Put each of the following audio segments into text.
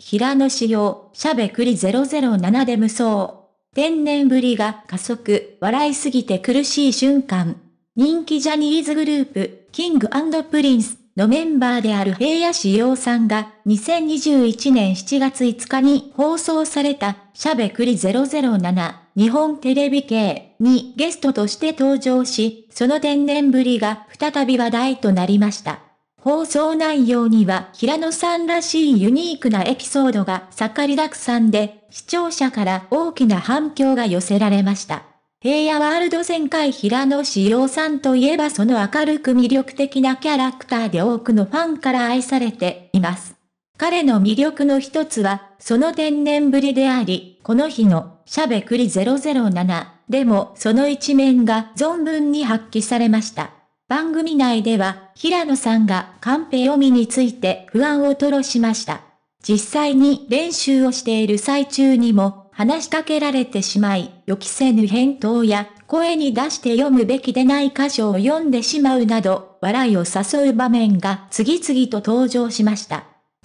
平野仕様、しゃべくり007で無双。天然ぶりが加速、笑いすぎて苦しい瞬間。人気ジャニーズグループ、キングプリンスのメンバーである平野紫耀さんが、2021年7月5日に放送された、しゃべくり007、日本テレビ系にゲストとして登場し、その天然ぶりが再び話題となりました。放送内容には平野さんらしいユニークなエピソードが盛りだくさんで、視聴者から大きな反響が寄せられました。平野ワールド前回平野志陽さんといえばその明るく魅力的なキャラクターで多くのファンから愛されています。彼の魅力の一つは、その天然ぶりであり、この日のしゃべくり007でもその一面が存分に発揮されました。番組内では、平野さんがカンペ読みについて不安を吐露しました。実際に練習をしている最中にも、話しかけられてしまい、予期せぬ返答や、声に出して読むべきでない箇所を読んでしまうなど、笑いを誘う場面が次々と登場しました。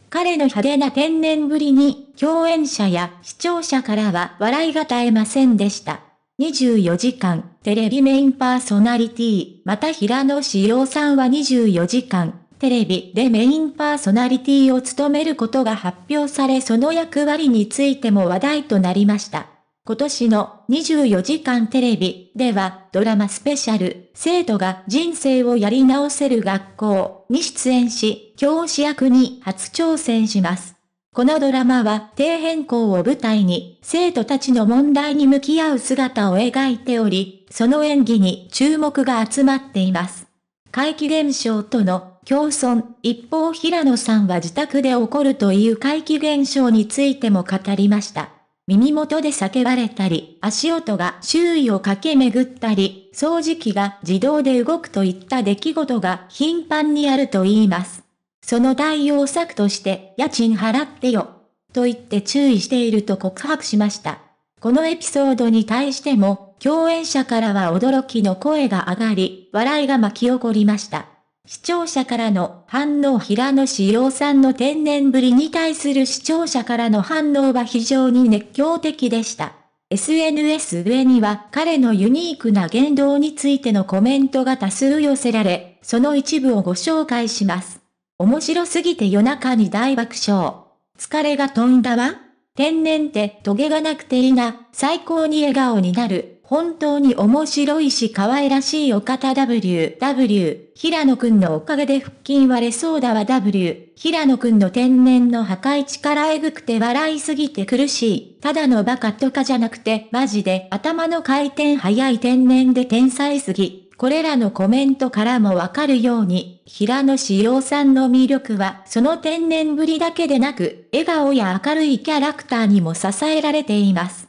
彼の派手な天然ぶりに、共演者や視聴者からは笑いが絶えませんでした。24時間、テレビメインパーソナリティ、また平野志陽さんは24時間、テレビでメインパーソナリティを務めることが発表されその役割についても話題となりました。今年の24時間テレビではドラマスペシャル生徒が人生をやり直せる学校に出演し教師役に初挑戦します。このドラマは底辺校を舞台に生徒たちの問題に向き合う姿を描いており、その演技に注目が集まっています。怪奇現象との共存、一方平野さんは自宅で起こるという怪奇現象についても語りました。耳元で叫ばれたり、足音が周囲を駆け巡ったり、掃除機が自動で動くといった出来事が頻繁にあると言います。その対応策として家賃払ってよ。と言って注意していると告白しました。このエピソードに対しても、共演者からは驚きの声が上がり、笑いが巻き起こりました。視聴者からの反応平野志陽さんの天然ぶりに対する視聴者からの反応は非常に熱狂的でした。SNS 上には彼のユニークな言動についてのコメントが多数寄せられ、その一部をご紹介します。面白すぎて夜中に大爆笑。疲れが飛んだわ。天然ってトゲがなくていいな。最高に笑顔になる。本当に面白いし可愛らしいお方 WW。平野くんのおかげで腹筋割れそうだわ W。平野くんの天然の破壊力えぐくて笑いすぎて苦しい。ただのバカとかじゃなくてマジで頭の回転早い天然で天才すぎ。これらのコメントからもわかるように、平野志陽さんの魅力はその天然ぶりだけでなく、笑顔や明るいキャラクターにも支えられています。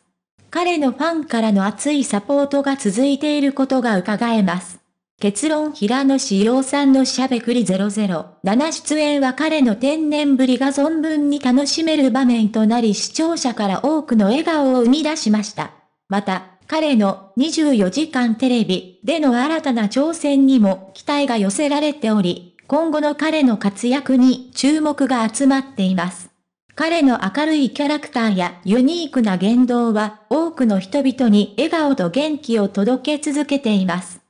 彼のファンからの熱いサポートが続いていることが伺えます。結論平野志陽さんのしゃべくり007出演は彼の天然ぶりが存分に楽しめる場面となり視聴者から多くの笑顔を生み出しました。また、彼の24時間テレビでの新たな挑戦にも期待が寄せられており、今後の彼の活躍に注目が集まっています。彼の明るいキャラクターやユニークな言動は多くの人々に笑顔と元気を届け続けています。